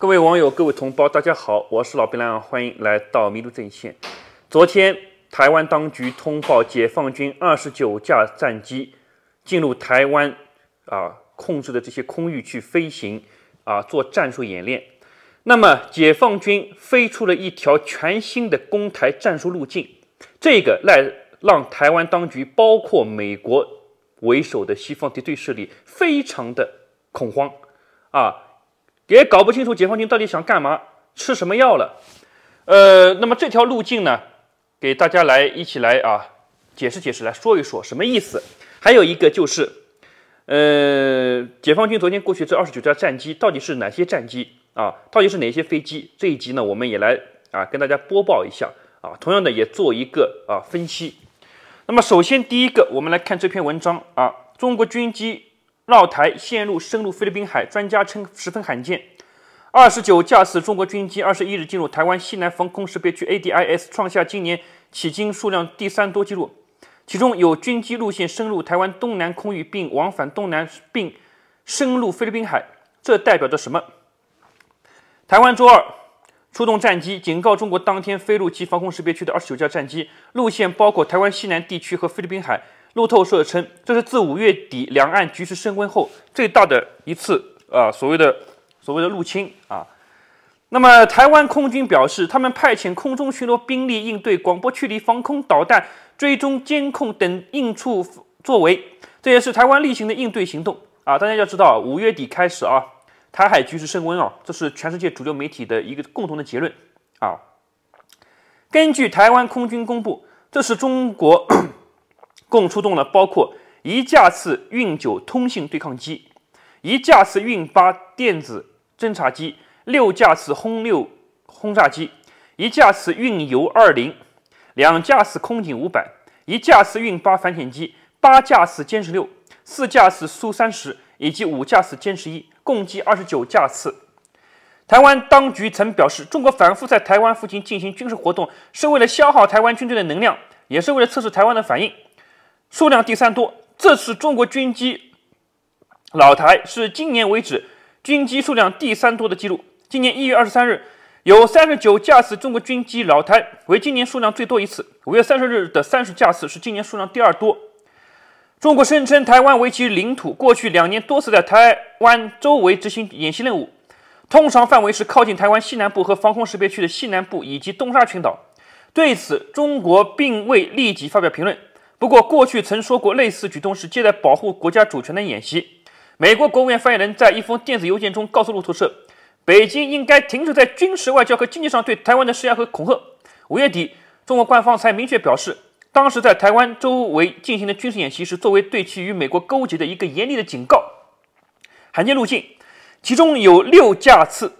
各位网友，各位同胞，大家好，我是老兵蓝欢迎来到迷路阵线。昨天，台湾当局通报，解放军二十九架战机进入台湾啊控制的这些空域去飞行啊，做战术演练。那么，解放军飞出了一条全新的攻台战术路径，这个来让台湾当局，包括美国为首的西方敌对势力，非常的恐慌啊。也搞不清楚解放军到底想干嘛、吃什么药了，呃，那么这条路径呢，给大家来一起来啊解释解释，来说一说什么意思。还有一个就是，呃，解放军昨天过去这二十九架战机到底是哪些战机啊？到底是哪些飞机？这一集呢，我们也来啊跟大家播报一下啊，同样的也做一个啊分析。那么首先第一个，我们来看这篇文章啊，中国军机。绕台线路深入菲律宾海，专家称十分罕见。二十九架次中国军机二十一日进入台湾西南防空识别区 （ADIS），创下今年迄今数量第三多记录。其中有军机路线深入台湾东南空域，并往返东南，并深入菲律宾海。这代表着什么？台湾周二出动战机警告中国，当天飞入其防空识别区的二十九架战机路线包括台湾西南地区和菲律宾海。路透社称，这是自五月底两岸局势升温后最大的一次啊所谓的所谓的入侵啊。那么台湾空军表示，他们派遣空中巡逻兵力应对广播距离防空导弹追踪监控等应处作为，这也是台湾例行的应对行动啊。大家要知道，五月底开始啊，台海局势升温啊，这是全世界主流媒体的一个共同的结论啊。根据台湾空军公布，这是中国。共出动了包括一架次运九通信对抗机，一架次运八电子侦察机，六架次轰六轰炸机，一架次运油二零，两架次空警五百，一架次运八反潜机，八架次歼十六，四架次苏三十，以及五架次歼十一，共计二十九架次。台湾当局曾表示，中国反复在台湾附近进行军事活动，是为了消耗台湾军队的能量，也是为了测试台湾的反应。数量第三多，这次中国军机老台是今年为止军机数量第三多的记录。今年一月二十三日有三十九架次中国军机老台，为今年数量最多一次；五月三十日的三十架次是今年数量第二多。中国声称台湾为其领土，过去两年多次在台湾周围执行演习任务，通常范围是靠近台湾西南部和防空识别区的西南部以及东沙群岛。对此，中国并未立即发表评论。不过，过去曾说过类似举动是借来保护国家主权的演习。美国国务院发言人，在一封电子邮件中告诉路透社，北京应该停止在军事、外交和经济上对台湾的施压和恐吓。五月底，中国官方才明确表示，当时在台湾周围进行的军事演习是作为对其与美国勾结的一个严厉的警告。罕见路径，其中有六架次，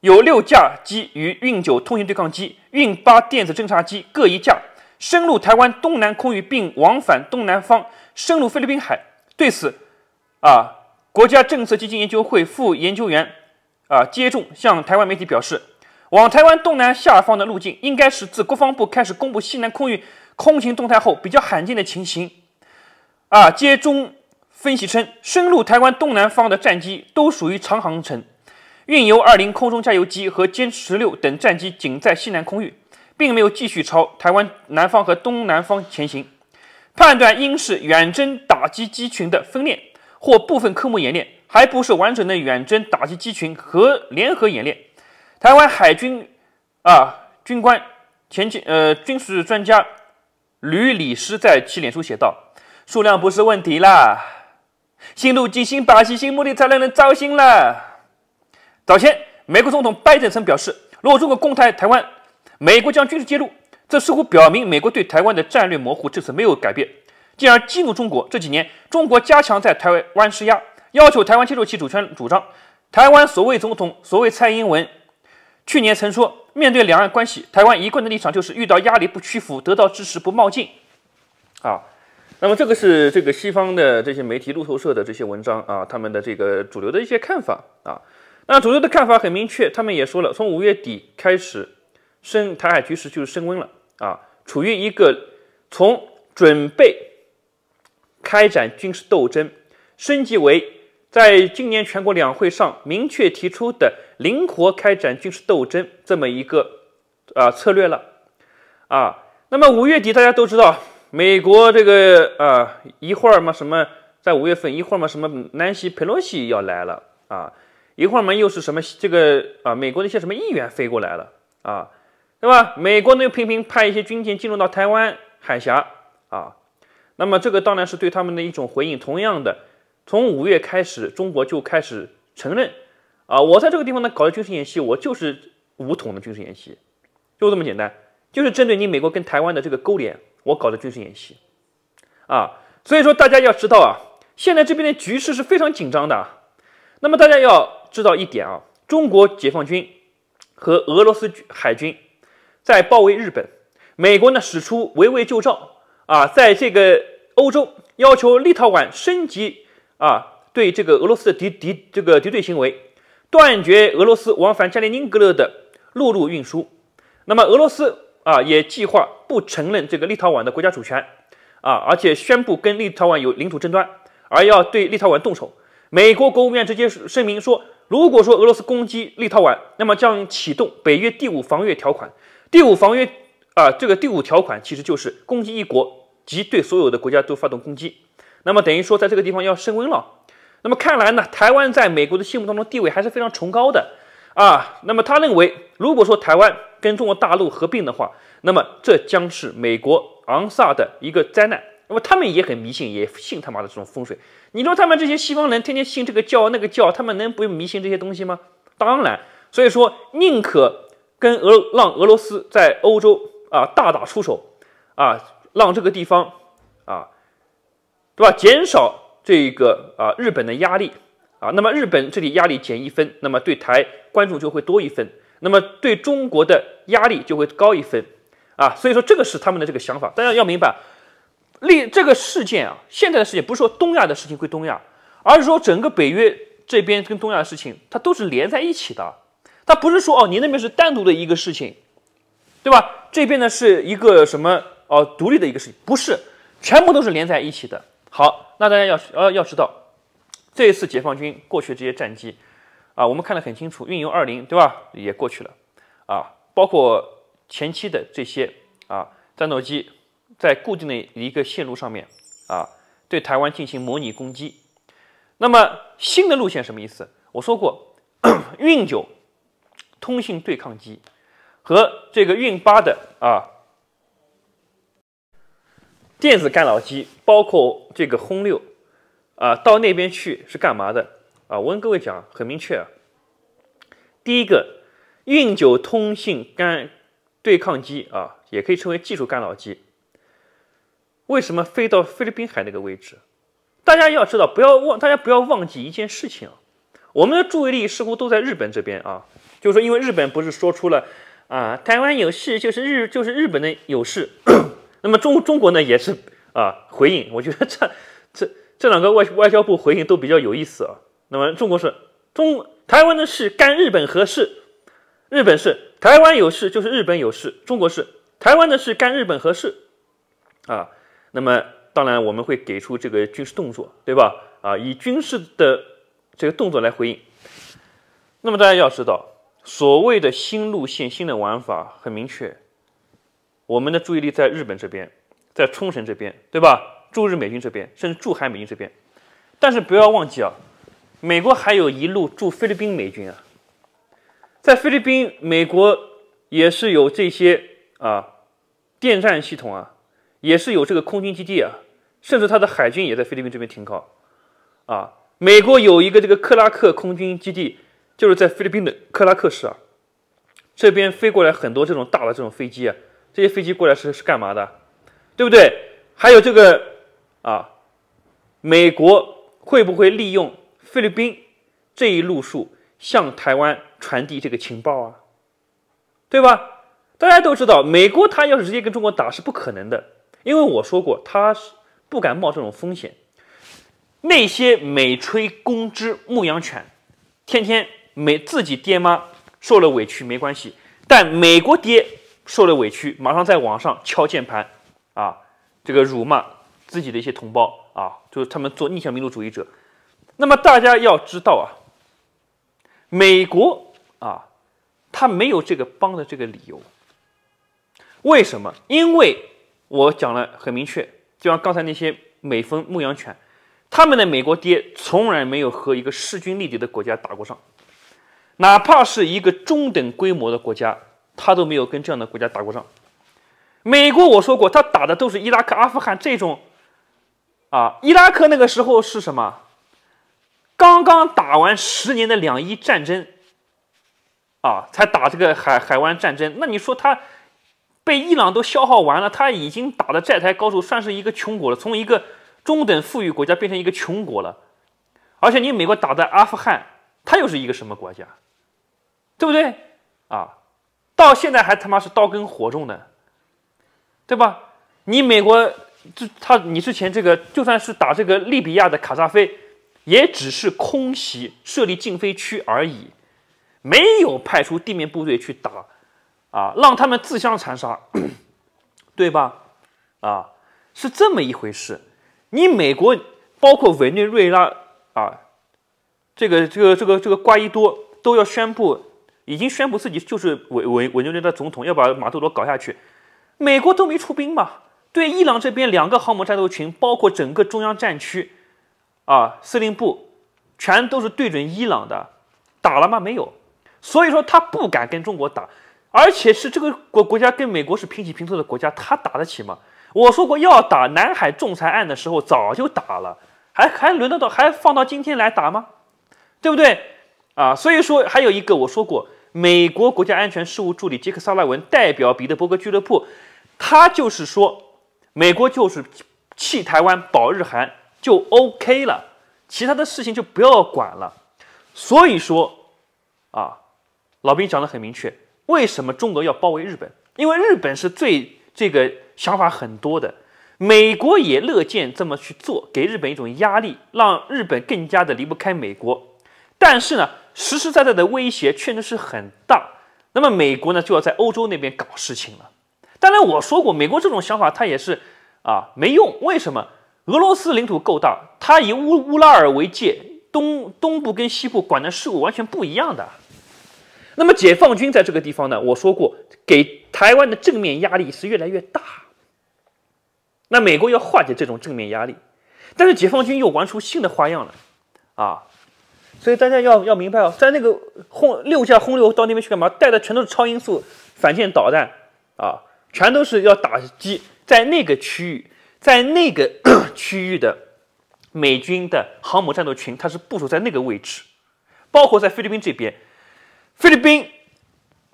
有六架机与运九通信对抗机、运八电子侦察机各一架。深入台湾东南空域并往返东南方，深入菲律宾海。对此，啊，国家政策基金研究会副研究员，啊，接种向台湾媒体表示，往台湾东南下方的路径应该是自国防部开始公布西南空域空情动态后比较罕见的情形。啊，接中分析称，深入台湾东南方的战机都属于长航程，运油二零空中加油机和歼十六等战机仅在西南空域。并没有继续朝台湾南方和东南方前行，判断应是远征打击机群的分练或部分科目演练，还不是完整的远征打击机群和联合演练。台湾海军啊军官前期呃军事专家吕礼师在其脸书写道：“数量不是问题啦，新路进行把戏，新目的才让人糟心啦。”早前美国总统拜登曾表示，如果中国攻台，台湾。美国将军事介入，这似乎表明美国对台湾的战略模糊这次没有改变，进而激怒中国。这几年，中国加强在台湾施压，要求台湾接受其主权主张。台湾所谓总统、所谓蔡英文，去年曾说，面对两岸关系，台湾一贯的立场就是遇到压力不屈服，得到支持不冒进。啊，那么这个是这个西方的这些媒体、路透社的这些文章啊，他们的这个主流的一些看法啊。那主流的看法很明确，他们也说了，从五月底开始。升台海局势就是升温了啊，处于一个从准备开展军事斗争，升级为在今年全国两会上明确提出的灵活开展军事斗争这么一个啊策略了啊。那么五月底大家都知道，美国这个啊一会儿嘛什么在五月份一会儿嘛什么南希佩洛西要来了啊，一会儿嘛又是什么这个啊美国的一些什么议员飞过来了啊。对吧？美国呢又频频派一些军舰进入到台湾海峡啊，那么这个当然是对他们的一种回应。同样的，从五月开始，中国就开始承认啊，我在这个地方呢搞的军事演习，我就是武统的军事演习，就这么简单，就是针对你美国跟台湾的这个勾连，我搞的军事演习啊。所以说，大家要知道啊，现在这边的局势是非常紧张的。那么大家要知道一点啊，中国解放军和俄罗斯海军。在包围日本，美国呢使出围魏救赵啊，在这个欧洲要求立陶宛升级啊对这个俄罗斯的敌敌这个敌对行为，断绝俄罗斯往返加里宁格勒的陆路运输。那么俄罗斯啊也计划不承认这个立陶宛的国家主权啊，而且宣布跟立陶宛有领土争端，而要对立陶宛动手。美国国务院直接声明说，如果说俄罗斯攻击立陶宛，那么将启动北约第五防御条款。第五防约啊，这个第五条款其实就是攻击一国即对所有的国家都发动攻击，那么等于说在这个地方要升温了。那么看来呢，台湾在美国的心目当中地位还是非常崇高的啊。那么他认为，如果说台湾跟中国大陆合并的话，那么这将是美国昂萨的一个灾难。那么他们也很迷信，也信他妈的这种风水。你说他们这些西方人天天信这个教那个教，他们能不迷信这些东西吗？当然，所以说宁可。跟俄让俄罗斯在欧洲啊大打出手，啊让这个地方啊，对吧？减少这个啊日本的压力啊，那么日本这里压力减一分，那么对台关注就会多一分，那么对中国的压力就会高一分啊。所以说这个是他们的这个想法，大家要明白。历这个事件啊，现在的事件不是说东亚的事情归东亚，而是说整个北约这边跟东亚的事情它都是连在一起的。他不是说哦，你那边是单独的一个事情，对吧？这边呢是一个什么哦，独立的一个事情，不是，全部都是连在一起的。好，那大家要要要知道，这一次解放军过去这些战机啊，我们看得很清楚，运油二零对吧？也过去了啊，包括前期的这些啊战斗机在固定的一个线路上面啊，对台湾进行模拟攻击。那么新的路线什么意思？我说过，运九。通信对抗机和这个运八的啊电子干扰机，包括这个轰六啊，到那边去是干嘛的啊？我跟各位讲很明确啊。第一个运九通信干对抗机啊，也可以称为技术干扰机。为什么飞到菲律宾海那个位置？大家要知道，不要忘，大家不要忘记一件事情啊。我们的注意力似乎都在日本这边啊。就是说，因为日本不是说出了，啊，台湾有事就是日就是日本的有事，那么中中国呢也是啊回应，我觉得这这这两个外外交部回应都比较有意思啊。那么中国是中台湾的事干日本何事，日本是台湾有事就是日本有事，中国是台湾的事干日本何事啊。那么当然我们会给出这个军事动作，对吧？啊，以军事的这个动作来回应。那么大家要知道。所谓的新路线、新的玩法很明确，我们的注意力在日本这边，在冲绳这边，对吧？驻日美军这边，甚至驻韩美军这边。但是不要忘记啊，美国还有一路驻菲律宾美军啊，在菲律宾，美国也是有这些啊，电站系统啊，也是有这个空军基地啊，甚至它的海军也在菲律宾这边停靠啊。美国有一个这个克拉克空军基地。就是在菲律宾的克拉克市啊，这边飞过来很多这种大的这种飞机啊，这些飞机过来是是干嘛的，对不对？还有这个啊，美国会不会利用菲律宾这一路数向台湾传递这个情报啊？对吧？大家都知道，美国他要是直接跟中国打是不可能的，因为我说过，他是不敢冒这种风险。那些美吹公知牧羊犬，天天。美自己爹妈受了委屈没关系，但美国爹受了委屈，马上在网上敲键盘，啊，这个辱骂自己的一些同胞啊，就是他们做逆向民族主义者。那么大家要知道啊，美国啊，他没有这个帮的这个理由。为什么？因为我讲了很明确，就像刚才那些美分牧羊犬，他们的美国爹从来没有和一个势均力敌的国家打过仗。哪怕是一个中等规模的国家，他都没有跟这样的国家打过仗。美国，我说过，他打的都是伊拉克、阿富汗这种。啊，伊拉克那个时候是什么？刚刚打完十年的两伊战争，啊，才打这个海海湾战争。那你说他被伊朗都消耗完了，他已经打的债台高筑，算是一个穷国了。从一个中等富裕国家变成一个穷国了。而且你美国打的阿富汗，他又是一个什么国家？对不对啊？到现在还他妈是刀耕火种的，对吧？你美国这他你之前这个就算是打这个利比亚的卡扎菲，也只是空袭设立禁飞区而已，没有派出地面部队去打，啊，让他们自相残杀，对吧？啊，是这么一回事。你美国包括委内瑞拉啊，这个这个这个这个瓜伊多都要宣布。已经宣布自己就是委委委内瑞拉总统，要把马杜罗搞下去。美国都没出兵嘛？对伊朗这边两个航母战斗群，包括整个中央战区，啊，司令部全都是对准伊朗的，打了吗？没有。所以说他不敢跟中国打，而且是这个国国家跟美国是平起平坐的国家，他打得起吗？我说过要打南海仲裁案的时候早就打了，还还轮得到还放到今天来打吗？对不对？啊，所以说还有一个我说过。美国国家安全事务助理杰克·萨拉文代表彼得伯格俱乐部，他就是说，美国就是弃台湾保日韩就 OK 了，其他的事情就不要管了。所以说，啊，老兵讲的很明确，为什么中国要包围日本？因为日本是最这个想法很多的，美国也乐见这么去做，给日本一种压力，让日本更加的离不开美国。但是呢？实实在在的威胁确实是很大，那么美国呢就要在欧洲那边搞事情了。当然我说过，美国这种想法它也是啊没用，为什么？俄罗斯领土够大，它以乌乌拉尔为界，东东部跟西部管的事物完全不一样的。那么解放军在这个地方呢，我说过，给台湾的正面压力是越来越大。那美国要化解这种正面压力，但是解放军又玩出新的花样了，啊。所以大家要要明白哦，在那个轰六架轰六到那边去干嘛？带的全都是超音速反舰导弹啊，全都是要打击在那个区域，在那个 区域的美军的航母战斗群，它是部署在那个位置，包括在菲律宾这边，菲律宾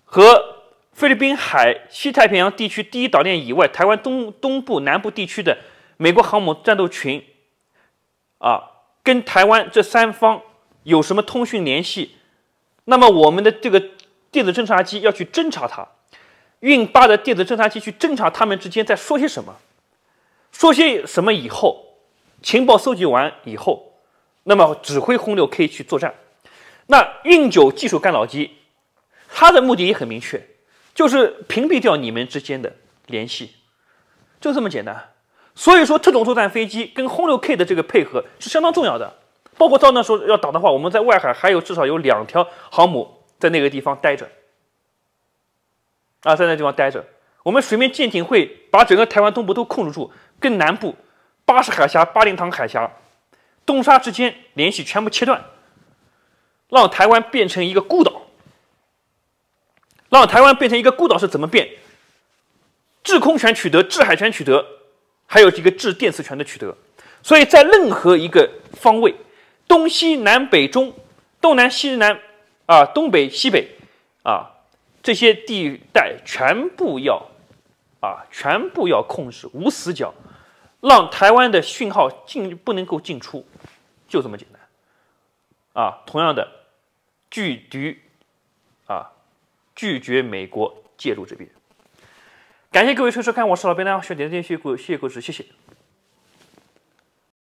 和菲律宾海西太平洋地区第一岛链以外，台湾东东部南部地区的美国航母战斗群啊，跟台湾这三方。有什么通讯联系，那么我们的这个电子侦察机要去侦察它，运八的电子侦察机去侦察他们之间在说些什么，说些什么以后，情报搜集完以后，那么指挥轰六 K 去作战，那运九技术干扰机，它的目的也很明确，就是屏蔽掉你们之间的联系，就这么简单。所以说，特种作战飞机跟轰六 K 的这个配合是相当重要的。包括到那时候要打的话，我们在外海还有至少有两条航母在那个地方待着，啊，在那地方待着。我们水面舰艇会把整个台湾东部都控制住，跟南部巴士海峡、巴林塘海峡、东沙之间联系全部切断，让台湾变成一个孤岛。让台湾变成一个孤岛是怎么变？制空权取得，制海权取得，还有一个制电磁权的取得。所以在任何一个方位。东西南北中，东南西南啊，东北西北啊，这些地带全部要，啊，全部要控制，无死角，让台湾的讯号进不能够进出，就这么简单，啊，同样的拒敌，啊，拒绝美国介入这边。感谢各位收收看，我是老白，大家学点谢学过，谢谢各位，谢谢。